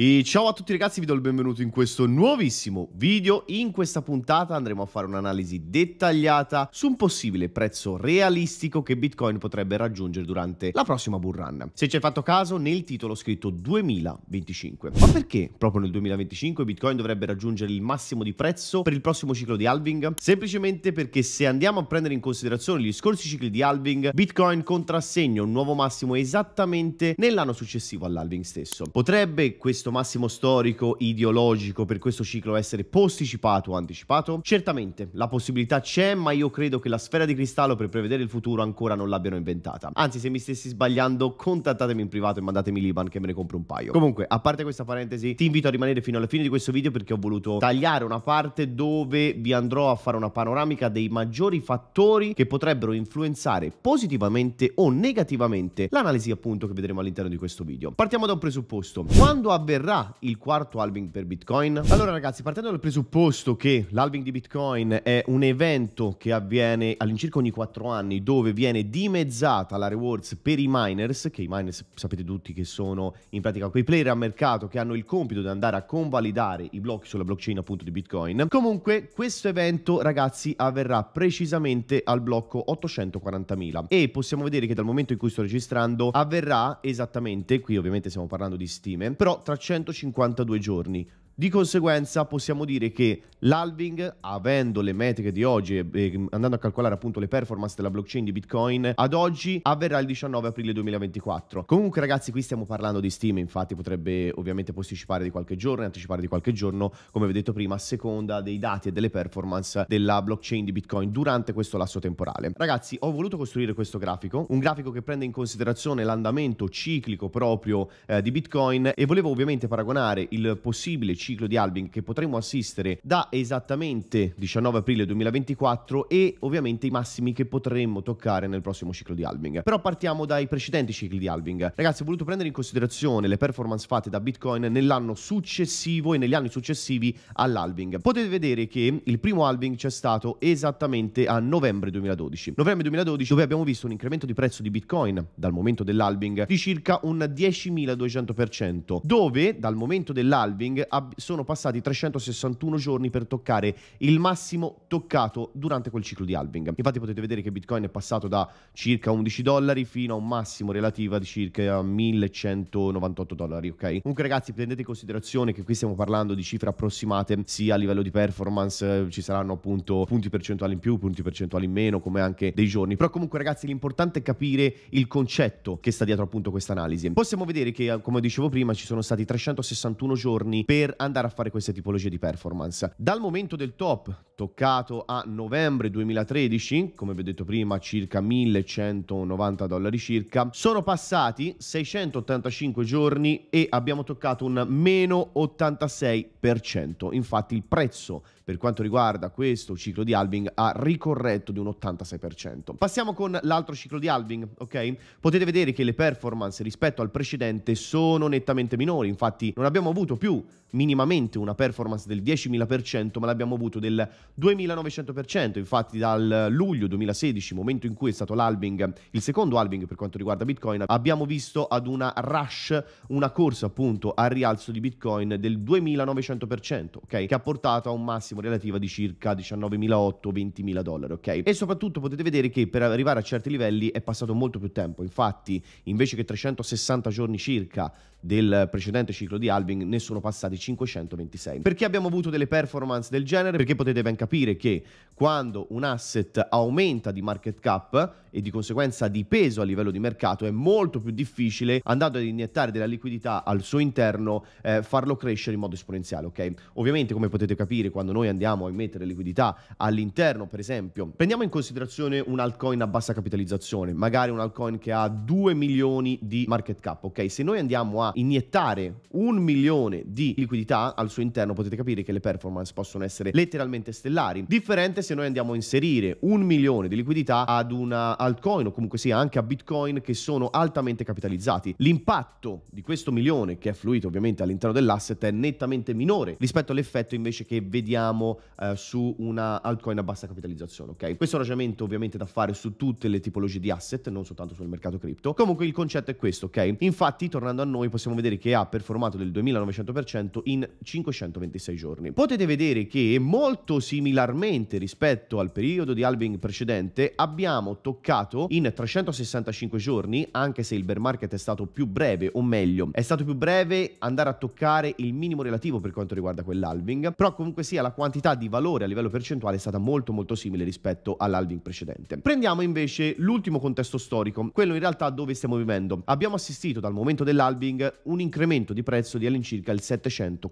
E ciao a tutti ragazzi, vi do il benvenuto in questo nuovissimo video. In questa puntata andremo a fare un'analisi dettagliata su un possibile prezzo realistico che Bitcoin potrebbe raggiungere durante la prossima bull run. Se ci hai fatto caso, nel titolo ho scritto 2025. Ma perché proprio nel 2025 Bitcoin dovrebbe raggiungere il massimo di prezzo per il prossimo ciclo di halving? Semplicemente perché se andiamo a prendere in considerazione gli scorsi cicli di halving, Bitcoin contrassegna un nuovo massimo esattamente nell'anno successivo all'halving stesso. Potrebbe questo questo massimo storico ideologico per questo ciclo essere posticipato o anticipato? Certamente, la possibilità c'è, ma io credo che la sfera di cristallo per prevedere il futuro ancora non l'abbiano inventata. Anzi, se mi stessi sbagliando, contattatemi in privato e mandatemi l'Iban che me ne compro un paio. Comunque, a parte questa parentesi, ti invito a rimanere fino alla fine di questo video perché ho voluto tagliare una parte dove vi andrò a fare una panoramica dei maggiori fattori che potrebbero influenzare positivamente o negativamente l'analisi appunto che vedremo all'interno di questo video. Partiamo da un presupposto. Quando avverrà avverrà il quarto halving per Bitcoin? Allora ragazzi, partendo dal presupposto che l'halving di Bitcoin è un evento che avviene all'incirca ogni 4 anni dove viene dimezzata la rewards per i miners, che i miners sapete tutti che sono in pratica quei player a mercato che hanno il compito di andare a convalidare i blocchi sulla blockchain appunto di Bitcoin. Comunque questo evento ragazzi avverrà precisamente al blocco 840.000 e possiamo vedere che dal momento in cui sto registrando avverrà esattamente, qui ovviamente stiamo parlando di stime, però tra 152 giorni di conseguenza possiamo dire che l'alving, avendo le metriche di oggi e andando a calcolare appunto le performance della blockchain di Bitcoin, ad oggi avverrà il 19 aprile 2024. Comunque ragazzi qui stiamo parlando di stime, infatti potrebbe ovviamente posticipare di qualche giorno e anticipare di qualche giorno, come vi ho detto prima, a seconda dei dati e delle performance della blockchain di Bitcoin durante questo lasso temporale. Ragazzi, ho voluto costruire questo grafico, un grafico che prende in considerazione l'andamento ciclico proprio eh, di Bitcoin e volevo ovviamente paragonare il possibile ciclo ciclo di Albin che potremo assistere da esattamente 19 aprile 2024 e ovviamente i massimi che potremmo toccare nel prossimo ciclo di Albing. Però partiamo dai precedenti cicli di Albing. Ragazzi, ho voluto prendere in considerazione le performance fatte da Bitcoin nell'anno successivo e negli anni successivi all'Albing. Potete vedere che il primo Albing c'è stato esattamente a novembre 2012. Novembre 2012 dove abbiamo visto un incremento di prezzo di Bitcoin dal momento dell'Albing di circa un 10.200%, dove dal momento dell'Albing sono passati 361 giorni per toccare il massimo toccato durante quel ciclo di halving. Infatti potete vedere che Bitcoin è passato da circa 11 dollari fino a un massimo relativo di circa 1198 dollari, ok? Comunque ragazzi prendete in considerazione che qui stiamo parlando di cifre approssimate sia a livello di performance, ci saranno appunto punti percentuali in più, punti percentuali in meno, come anche dei giorni. Però comunque ragazzi l'importante è capire il concetto che sta dietro appunto questa analisi. Possiamo vedere che come dicevo prima ci sono stati 361 giorni per andare andare a fare queste tipologie di performance. Dal momento del top, toccato a novembre 2013, come vi ho detto prima, circa 1190 dollari circa, sono passati 685 giorni e abbiamo toccato un meno 86%. Infatti il prezzo per quanto riguarda questo ciclo di halving ha ricorretto di un 86%. Passiamo con l'altro ciclo di halving, ok? Potete vedere che le performance rispetto al precedente sono nettamente minori, infatti non abbiamo avuto più minimamente una performance del 10.000%, ma l'abbiamo avuto del 2.900%. Infatti dal luglio 2016, momento in cui è stato l'halving, il secondo halving per quanto riguarda Bitcoin, abbiamo visto ad una rush, una corsa appunto al rialzo di Bitcoin del 2.900%, ok? Che ha portato a un massimo massimo diciamo, relativa di circa 19.800-20.000 dollari, ok? E soprattutto potete vedere che per arrivare a certi livelli è passato molto più tempo, infatti invece che 360 giorni circa del precedente ciclo di halving ne sono passati 526. Perché abbiamo avuto delle performance del genere? Perché potete ben capire che quando un asset aumenta di market cap e di conseguenza di peso a livello di mercato, è molto più difficile andando ad iniettare della liquidità al suo interno eh, farlo crescere in modo esponenziale, ok? Ovviamente come potete capire quando noi andiamo a immettere liquidità all'interno, per esempio, prendiamo in considerazione un altcoin a bassa capitalizzazione, magari un altcoin che ha 2 milioni di market cap, ok? Se noi andiamo a iniettare un milione di liquidità al suo interno, potete capire che le performance possono essere letteralmente stellari. Differente se noi andiamo a inserire un milione di liquidità ad una altcoin o comunque sia anche a bitcoin che sono altamente capitalizzati. L'impatto di questo milione che è fluito ovviamente all'interno dell'asset è nettamente minore rispetto all'effetto invece che vediamo eh, su una altcoin a bassa capitalizzazione, ok? Questo ragionamento ovviamente da fare su tutte le tipologie di asset, non soltanto sul mercato cripto. Comunque il concetto è questo, ok? Infatti, tornando a noi, possiamo vedere che ha performato del 2900% in 526 giorni. Potete vedere che molto similarmente rispetto al periodo di halving precedente abbiamo toccato mercato in 365 giorni, anche se il bear market è stato più breve, o meglio, è stato più breve andare a toccare il minimo relativo per quanto riguarda quell'halving, però comunque sia la quantità di valore a livello percentuale è stata molto molto simile rispetto all'halving precedente. Prendiamo invece l'ultimo contesto storico, quello in realtà dove stiamo vivendo. Abbiamo assistito dal momento dell'halving un incremento di prezzo di all'incirca il 714%,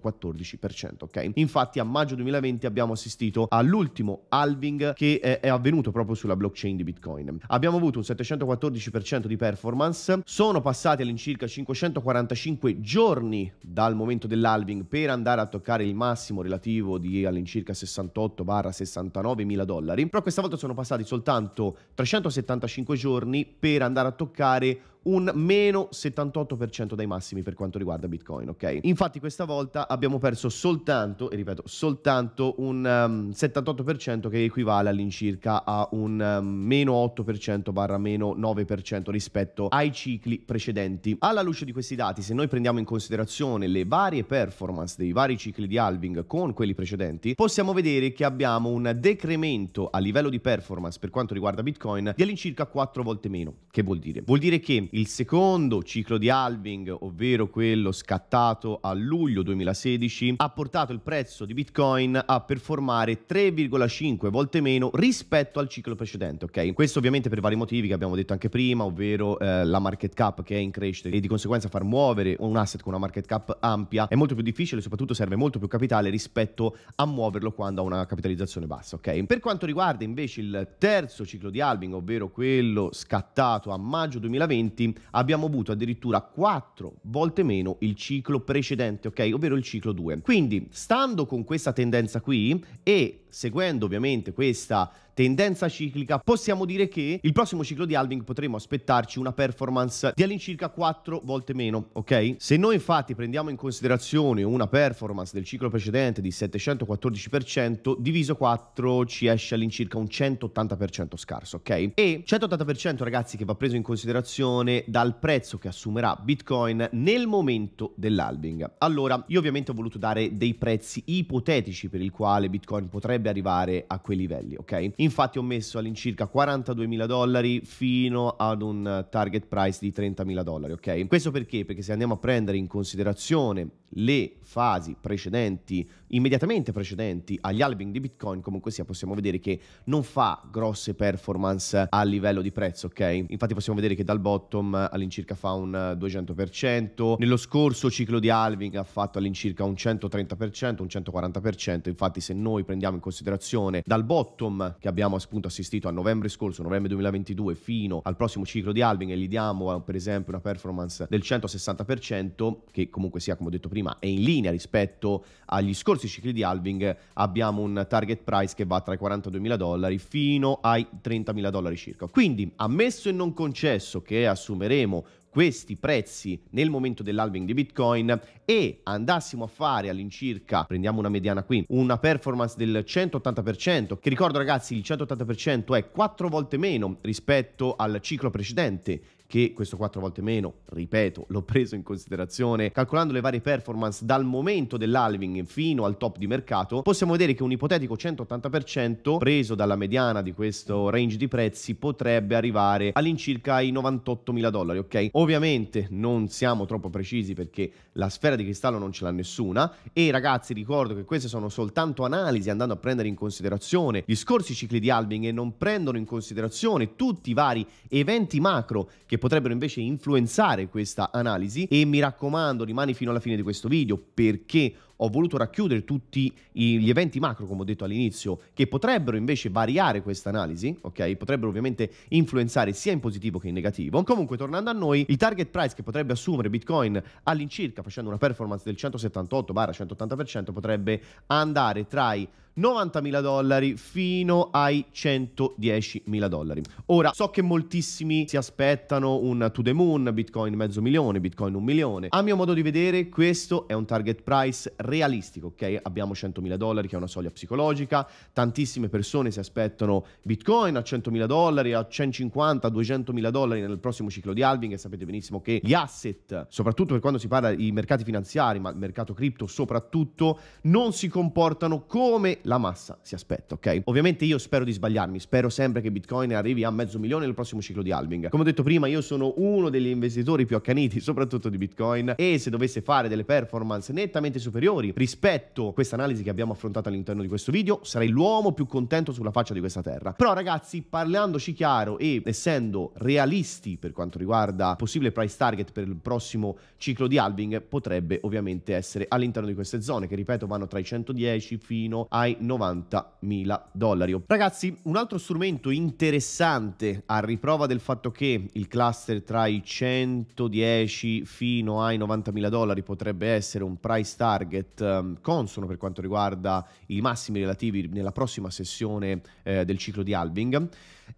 ok? Infatti a maggio 2020 abbiamo assistito all'ultimo halving che eh, è avvenuto proprio sulla blockchain di Bitcoin abbiamo avuto un 714% di performance, sono passati all'incirca 545 giorni dal momento dell'alving per andare a toccare il massimo relativo di all'incirca 68-69 mila dollari, però questa volta sono passati soltanto 375 giorni per andare a toccare un meno 78% dai massimi per quanto riguarda Bitcoin, ok? Infatti questa volta abbiamo perso soltanto, e ripeto, soltanto un um, 78% che equivale all'incirca a un um, meno 8% barra meno 9% rispetto ai cicli precedenti. Alla luce di questi dati, se noi prendiamo in considerazione le varie performance dei vari cicli di halving con quelli precedenti, possiamo vedere che abbiamo un decremento a livello di performance per quanto riguarda Bitcoin di all'incirca 4 volte meno. Che vuol dire? Vuol dire che il secondo ciclo di halving, ovvero quello scattato a luglio 2016, ha portato il prezzo di Bitcoin a performare 3,5 volte meno rispetto al ciclo precedente, ok? Questo ovviamente per vari motivi che abbiamo detto anche prima, ovvero eh, la market cap che è in crescita e di conseguenza far muovere un asset con una market cap ampia è molto più difficile, soprattutto serve molto più capitale rispetto a muoverlo quando ha una capitalizzazione bassa, ok? Per quanto riguarda invece il terzo ciclo di halving, ovvero quello scattato a maggio 2020, abbiamo avuto addirittura 4 volte meno il ciclo precedente, ok? Ovvero il ciclo 2. Quindi, stando con questa tendenza qui e seguendo ovviamente questa tendenza ciclica, possiamo dire che il prossimo ciclo di halving potremo aspettarci una performance di all'incirca 4 volte meno, ok? Se noi infatti prendiamo in considerazione una performance del ciclo precedente di 714%, diviso 4 ci esce all'incirca un 180% scarso, ok? E 180% ragazzi che va preso in considerazione dal prezzo che assumerà Bitcoin nel momento dell'halving. Allora, io ovviamente ho voluto dare dei prezzi ipotetici per il quale Bitcoin potrebbe arrivare a quei livelli, ok? Infatti ho messo all'incirca 42.000 dollari fino ad un eh, target price di 30.000 dollari, ok? Questo perché? Perché se andiamo a prendere in considerazione le fasi precedenti, immediatamente precedenti agli halving di Bitcoin, comunque sia, possiamo vedere che non fa grosse performance a livello di prezzo, ok? Infatti possiamo vedere che dal bottom all'incirca fa un 200%, nello scorso ciclo di halving ha fatto all'incirca un 130%, un 140%, infatti se noi prendiamo in considerazione dal bottom che abbiamo appunto assistito a novembre scorso, novembre 2022, fino al prossimo ciclo di halving e gli diamo per esempio una performance del 160%, che comunque sia, come ho detto prima, prima, è in linea rispetto agli scorsi cicli di halving, abbiamo un target price che va tra i 42.000 dollari fino ai 30.000 dollari circa. Quindi, ammesso e non concesso che assumeremo questi prezzi nel momento dell'halving di Bitcoin e andassimo a fare all'incirca, prendiamo una mediana qui, una performance del 180%, che ricordo ragazzi il 180% è 4 volte meno rispetto al ciclo precedente che questo 4 volte meno, ripeto, l'ho preso in considerazione, calcolando le varie performance dal momento dell'halving fino al top di mercato, possiamo vedere che un ipotetico 180% preso dalla mediana di questo range di prezzi potrebbe arrivare all'incirca ai 98 mila dollari, ok? Ovviamente non siamo troppo precisi perché la sfera di cristallo non ce l'ha nessuna e ragazzi ricordo che queste sono soltanto analisi andando a prendere in considerazione gli scorsi cicli di halving e non prendono in considerazione tutti i vari eventi macro che che potrebbero invece influenzare questa analisi e mi raccomando rimani fino alla fine di questo video perché ho voluto racchiudere tutti gli eventi macro, come ho detto all'inizio, che potrebbero invece variare questa analisi, ok? Potrebbero ovviamente influenzare sia in positivo che in negativo. Comunque, tornando a noi, il target price che potrebbe assumere Bitcoin all'incirca facendo una performance del 178-180% potrebbe andare tra i 90.000 dollari fino ai 110.000 dollari. Ora, so che moltissimi si aspettano un to the moon, Bitcoin mezzo milione, Bitcoin un milione. A mio modo di vedere, questo è un target price realistico, ok? Abbiamo 100.000 dollari che è una soglia psicologica, tantissime persone si aspettano Bitcoin a 100.000 dollari, a 150, 200.000 dollari nel prossimo ciclo di halving e sapete benissimo che gli asset, soprattutto per quando si parla di mercati finanziari, ma il mercato cripto soprattutto, non si comportano come la massa si aspetta, ok? Ovviamente io spero di sbagliarmi, spero sempre che Bitcoin arrivi a mezzo milione nel prossimo ciclo di halving. Come ho detto prima, io sono uno degli investitori più accaniti, soprattutto di Bitcoin, e se dovesse fare delle performance nettamente superiori rispetto a questa analisi che abbiamo affrontato all'interno di questo video, sarei l'uomo più contento sulla faccia di questa terra. Però ragazzi, parlandoci chiaro e essendo realisti per quanto riguarda possibile price target per il prossimo ciclo di halving, potrebbe ovviamente essere all'interno di queste zone che ripeto vanno tra i 110 fino ai pari 90.000 dollari. Ragazzi, un altro strumento interessante a riprova del fatto che il cluster tra i 110 fino ai 90.000 dollari potrebbe essere un price target ehm, consono per quanto riguarda i massimi relativi nella prossima sessione eh, del ciclo di halving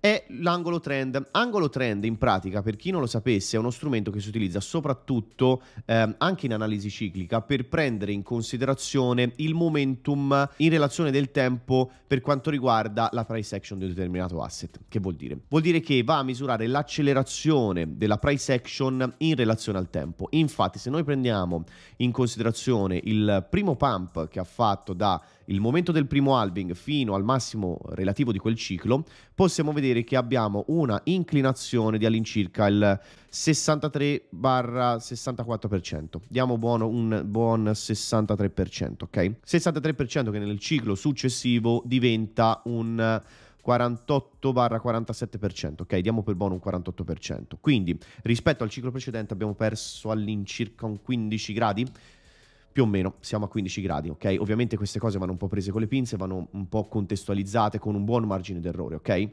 è l'angolo trend. Angolo trend in pratica, per chi non lo sapesse, è uno strumento che si utilizza soprattutto eh, anche in analisi ciclica per prendere in considerazione il momentum in relazione del tempo per quanto riguarda la price action di un determinato asset. Che vuol dire? Vuol dire che va a misurare l'accelerazione della price action in relazione al tempo. Infatti, se noi prendiamo in considerazione il primo pump che ha fatto da il momento del primo halving fino al massimo relativo di quel ciclo, possiamo vedere che abbiamo una inclinazione di all'incirca il 63-64%. Diamo buono un buon 63%, ok? 63% che nel ciclo successivo diventa un 48-47%, ok? Diamo per buono un 48%. Quindi rispetto al ciclo precedente abbiamo perso all'incirca un 15 gradi, più o meno siamo a 15 gradi, ok? Ovviamente queste cose vanno un po' prese con le pinze, vanno un po' contestualizzate con un buon margine d'errore, ok?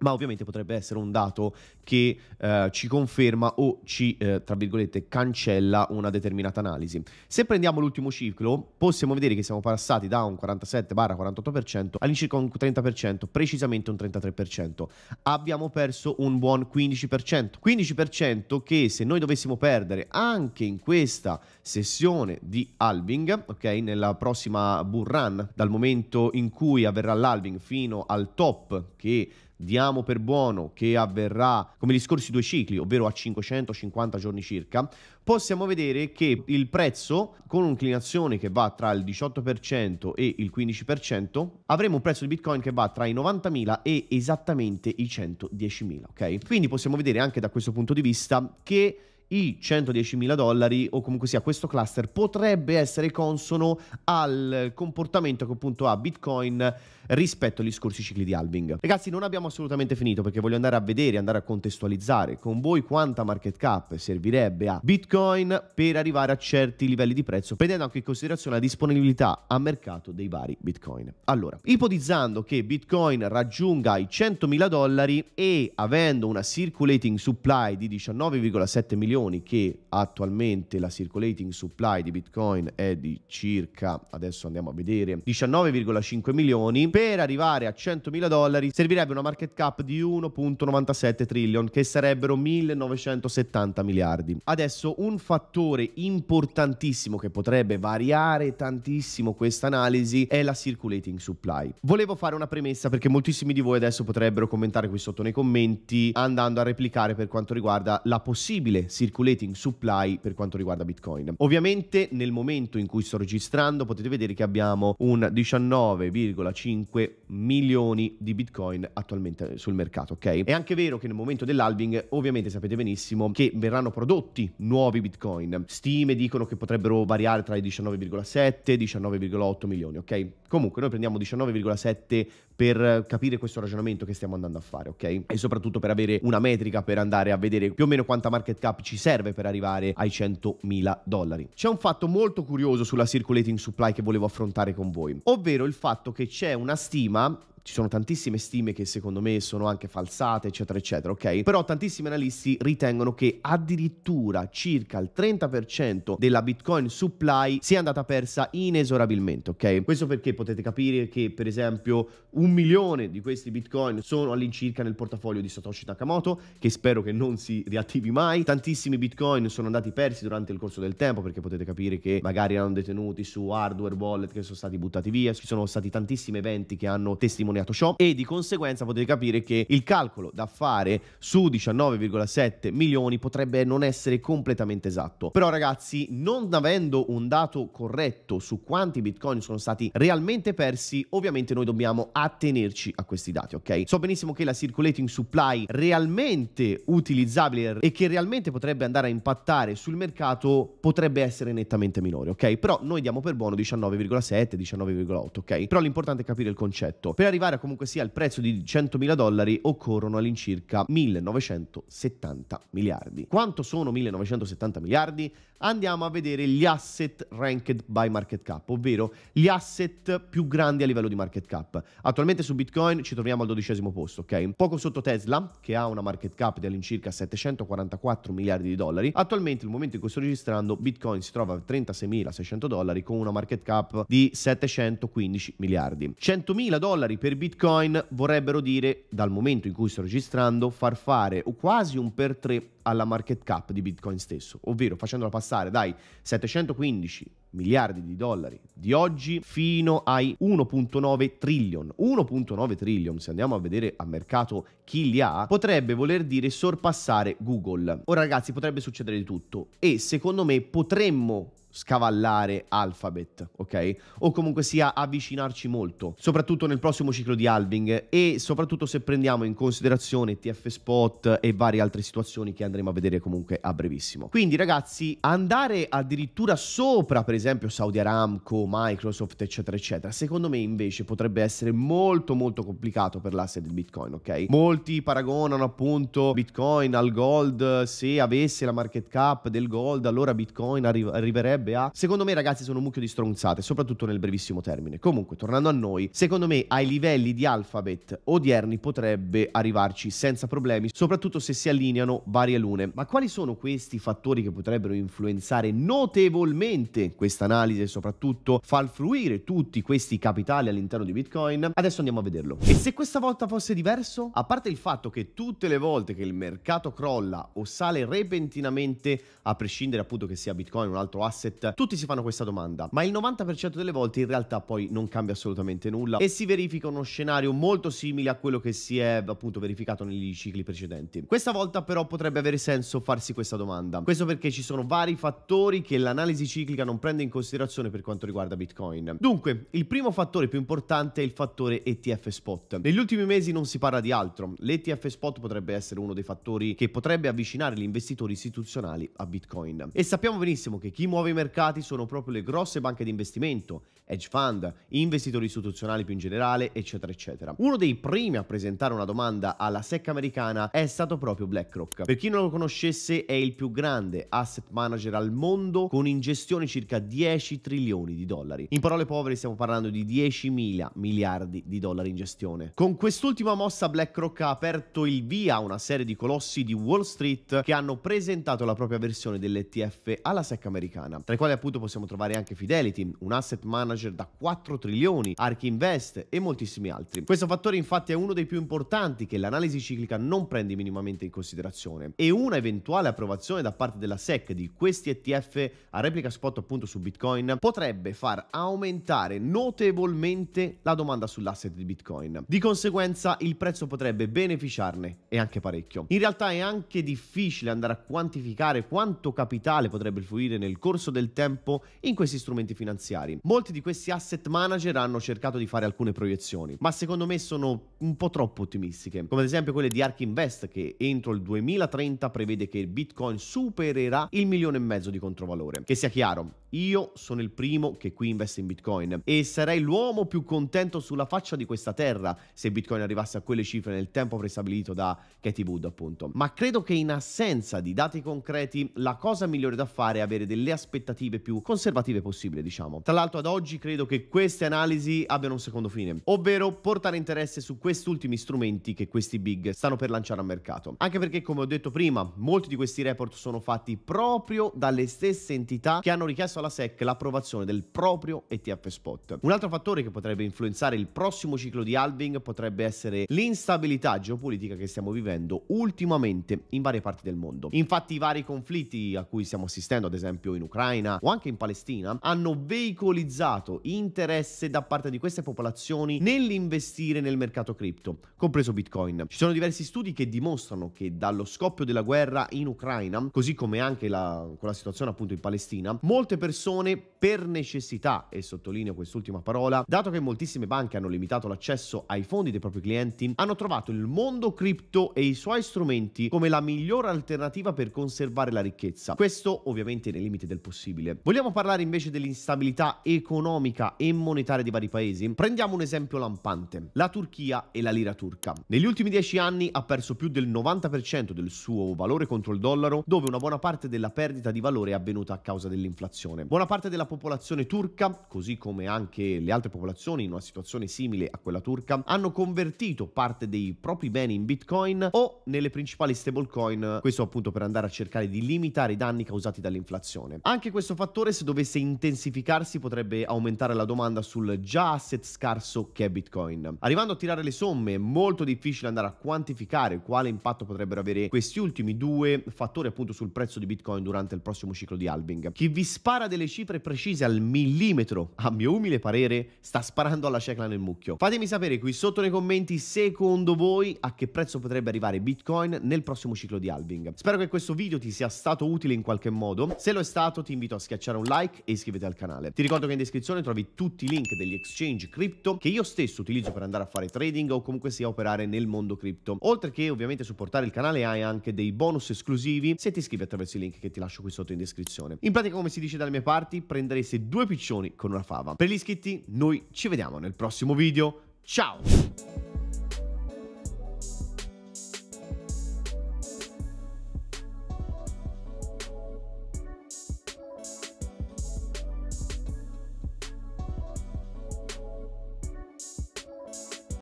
ma ovviamente potrebbe essere un dato che eh, ci conferma o ci, eh, tra virgolette, cancella una determinata analisi. Se prendiamo l'ultimo ciclo, possiamo vedere che siamo passati da un 47-48% all'incirca un 30%, precisamente un 33%. Abbiamo perso un buon 15%. 15% che se noi dovessimo perdere anche in questa sessione di halving, ok, nella prossima bull run, dal momento in cui avverrà l'halving fino al top che diamo diamo per buono che avverrà come gli scorsi due cicli, ovvero a 550 giorni circa, possiamo vedere che il prezzo con un'inclinazione che va tra il 18% e il 15%, avremo un prezzo di Bitcoin che va tra i 90.000 e esattamente i 110.000, ok? Quindi possiamo vedere anche da questo punto di vista che i 110.000 dollari o comunque sia questo cluster potrebbe essere consono al comportamento che appunto ha Bitcoin rispetto agli scorsi cicli di halving. Ragazzi, non abbiamo assolutamente finito perché voglio andare a vedere, andare a contestualizzare con voi quanta market cap servirebbe a Bitcoin per arrivare a certi livelli di prezzo, prendendo anche in considerazione la disponibilità a mercato dei vari Bitcoin. Allora, ipotizzando che Bitcoin raggiunga i 100.000 dollari e avendo una circulating supply di 19,7 milioni che attualmente la circulating supply di Bitcoin è di circa, adesso andiamo a vedere, 19,5 milioni, per per arrivare a 100.000 dollari servirebbe una market cap di 1.97 trillion, che sarebbero 1.970 miliardi. Adesso un fattore importantissimo che potrebbe variare tantissimo questa analisi è la circulating supply. Volevo fare una premessa perché moltissimi di voi adesso potrebbero commentare qui sotto nei commenti andando a replicare per quanto riguarda la possibile circulating supply per quanto riguarda Bitcoin. Ovviamente nel momento in cui sto registrando potete vedere che abbiamo un 19,5 5 milioni di bitcoin attualmente sul mercato, ok? È anche vero che nel momento dell'halving, ovviamente sapete benissimo che verranno prodotti nuovi bitcoin. Stime dicono che potrebbero variare tra i 19,7 e i 19,8 milioni, ok? Comunque, noi prendiamo 19,7 per capire questo ragionamento che stiamo andando a fare, ok? E soprattutto per avere una metrica per andare a vedere più o meno quanta market cap ci serve per arrivare ai 100.000 dollari. C'è un fatto molto curioso sulla circulating supply che volevo affrontare con voi, ovvero il fatto che c'è una stima ci sono tantissime stime che secondo me sono anche falsate, eccetera, eccetera, ok? Però tantissimi analisti ritengono che addirittura circa il 30% della Bitcoin supply sia andata persa inesorabilmente, ok? Questo perché potete capire che per esempio un milione di questi Bitcoin sono all'incirca nel portafoglio di Satoshi Nakamoto, che spero che non si riattivi mai. Tantissimi Bitcoin sono andati persi durante il corso del tempo perché potete capire che magari erano detenuti su hardware wallet che sono stati buttati via, ci sono stati tantissimi eventi che hanno testimoniato testimoniato ciò e di conseguenza potete capire che il calcolo da fare su 19,7 milioni potrebbe non essere completamente esatto. Però ragazzi, non avendo un dato corretto su quanti bitcoin sono stati realmente persi, ovviamente noi dobbiamo attenerci a questi dati, ok? So benissimo che la circulating supply realmente utilizzabile e che realmente potrebbe andare a impattare sul mercato potrebbe essere nettamente minore, ok? Però noi diamo per buono 19,7, 19,8, ok? Però l'importante è capire il concetto. Per arrivare arrivare comunque sia al prezzo di 100 mila dollari occorrono all'incirca 1970 miliardi. Quanto sono 1970 miliardi? andiamo a vedere gli asset ranked by market cap, ovvero gli asset più grandi a livello di market cap. Attualmente su Bitcoin ci troviamo al dodicesimo posto, ok? Poco sotto Tesla, che ha una market cap di all'incirca 744 miliardi di dollari. Attualmente, nel momento in cui sto registrando, Bitcoin si trova a 36.600 dollari con una market cap di 715 miliardi. 100.000 dollari per Bitcoin vorrebbero dire, dal momento in cui sto registrando, far fare quasi un per tre alla market cap di Bitcoin stesso, ovvero facendola passare passare dai 715 miliardi di dollari di oggi fino ai 1.9 trillion. 1.9 trillion, se andiamo a vedere a mercato chi li ha, potrebbe voler dire sorpassare Google. Ora ragazzi, potrebbe succedere di tutto e secondo me potremmo scavallare Alphabet, ok? O comunque sia avvicinarci molto, soprattutto nel prossimo ciclo di halving e soprattutto se prendiamo in considerazione TF Spot e varie altre situazioni che andremo a vedere comunque a brevissimo. Quindi ragazzi, andare addirittura sopra per esempio Saudi Aramco, Microsoft, eccetera, eccetera, secondo me invece potrebbe essere molto molto complicato per l'asse del Bitcoin, ok? Molti paragonano appunto Bitcoin al gold, se avesse la market cap del gold, allora Bitcoin arri- arriverebbe porterebbe a... Secondo me ragazzi sono un mucchio di stronzate, soprattutto nel brevissimo termine. Comunque, tornando a noi, secondo me ai livelli di Alphabet odierni potrebbe arrivarci senza problemi, soprattutto se si allineano varie lune. Ma quali sono questi fattori che potrebbero influenzare notevolmente questa analisi e soprattutto far fruire tutti questi capitali all'interno di Bitcoin? Adesso andiamo a vederlo. E se questa volta fosse diverso? A parte il fatto che tutte le volte che il mercato crolla o sale repentinamente, a prescindere appunto che sia Bitcoin o un altro asset asset. Tutti si fanno questa domanda, ma il 90% delle volte in realtà poi non cambia assolutamente nulla e si verifica uno scenario molto simile a quello che si è appunto verificato negli cicli precedenti. Questa volta però potrebbe avere senso farsi questa domanda. Questo perché ci sono vari fattori che l'analisi ciclica non prende in considerazione per quanto riguarda Bitcoin. Dunque, il primo fattore più importante è il fattore ETF spot. Negli ultimi mesi non si parla di altro. L'ETF spot potrebbe essere uno dei fattori che potrebbe avvicinare gli investitori istituzionali a Bitcoin. E sappiamo benissimo che chi muove i mercati sono proprio le grosse banche di investimento, hedge fund, investitori istituzionali più in generale, eccetera, eccetera. Uno dei primi a presentare una domanda alla SEC americana è stato proprio BlackRock. Per chi non lo conoscesse, è il più grande asset manager al mondo con in gestione circa 10 trilioni di dollari. In parole povere stiamo parlando di 10 mila miliardi di dollari in gestione. Con quest'ultima mossa BlackRock ha aperto il via a una serie di colossi di Wall Street che hanno presentato la propria versione dell'ETF alla SEC americana tra i quali appunto possiamo trovare anche Fidelity, un asset manager da 4 trilioni, Ark Invest e moltissimi altri. Questo fattore infatti è uno dei più importanti che l'analisi ciclica non prende minimamente in considerazione e una eventuale approvazione da parte della SEC di questi ETF a replica spot appunto su Bitcoin potrebbe far aumentare notevolmente la domanda sull'asset di Bitcoin. Di conseguenza il prezzo potrebbe beneficiarne e anche parecchio. In realtà è anche difficile andare a quantificare quanto capitale potrebbe fluire nel corso del del tempo in questi strumenti finanziari. Molti di questi asset manager hanno cercato di fare alcune proiezioni, ma secondo me sono un po' troppo ottimistiche, come ad esempio quelle di Ark Invest che entro il 2030 prevede che il Bitcoin supererà il milione e mezzo di controvalore. Che sia chiaro, io sono il primo che qui investe in Bitcoin e sarei l'uomo più contento sulla faccia di questa terra se Bitcoin arrivasse a quelle cifre nel tempo prestabilito da Katie Wood, appunto. Ma credo che in assenza di dati concreti la cosa migliore da fare è avere delle aspettative aspettative più conservative possibile, diciamo. Tra l'altro ad oggi credo che queste analisi abbiano un secondo fine, ovvero portare interesse su questi ultimi strumenti che questi big stanno per lanciare al mercato. Anche perché, come ho detto prima, molti di questi report sono fatti proprio dalle stesse entità che hanno richiesto alla SEC l'approvazione del proprio ETF spot. Un altro fattore che potrebbe influenzare il prossimo ciclo di halving potrebbe essere l'instabilità geopolitica che stiamo vivendo ultimamente in varie parti del mondo. Infatti i vari conflitti a cui stiamo assistendo, ad esempio in Ucraina, Ucraina o anche in Palestina hanno veicolizzato interesse da parte di queste popolazioni nell'investire nel mercato cripto, compreso Bitcoin. Ci sono diversi studi che dimostrano che dallo scoppio della guerra in Ucraina, così come anche la, con la situazione appunto in Palestina, molte persone per necessità, e sottolineo quest'ultima parola, dato che moltissime banche hanno limitato l'accesso ai fondi dei propri clienti, hanno trovato il mondo cripto e i suoi strumenti come la migliore alternativa per conservare la ricchezza. Questo ovviamente nei limiti del possibile possibile. Vogliamo parlare invece dell'instabilità economica e monetaria di vari paesi? Prendiamo un esempio lampante, la Turchia e la lira turca. Negli ultimi dieci anni ha perso più del 90% del suo valore contro il dollaro, dove una buona parte della perdita di valore è avvenuta a causa dell'inflazione. Buona parte della popolazione turca, così come anche le altre popolazioni in una situazione simile a quella turca, hanno convertito parte dei propri beni in bitcoin o nelle principali stablecoin, questo appunto per andare a cercare di limitare i danni causati dall'inflazione. Anche anche questo fattore, se dovesse intensificarsi, potrebbe aumentare la domanda sul già asset scarso che è Bitcoin. Arrivando a tirare le somme, è molto difficile andare a quantificare quale impatto potrebbero avere questi ultimi due fattori appunto sul prezzo di Bitcoin durante il prossimo ciclo di halving. Chi vi spara delle cifre precise al millimetro, a mio umile parere, sta sparando alla cecla nel mucchio. Fatemi sapere qui sotto nei commenti secondo voi a che prezzo potrebbe arrivare Bitcoin nel prossimo ciclo di halving. Spero che questo video ti sia stato utile in qualche modo. Se lo è stato ti invito a schiacciare un like e iscriviti al canale. Ti ricordo che in descrizione trovi tutti i link degli exchange crypto che io stesso utilizzo per andare a fare trading o comunque sia operare nel mondo cripto. Oltre che ovviamente supportare il canale hai anche dei bonus esclusivi se ti iscrivi attraverso i link che ti lascio qui sotto in descrizione. In pratica come si dice dalle mie parti prenderesti due piccioni con una fava. Per gli iscritti noi ci vediamo nel prossimo video. Ciao!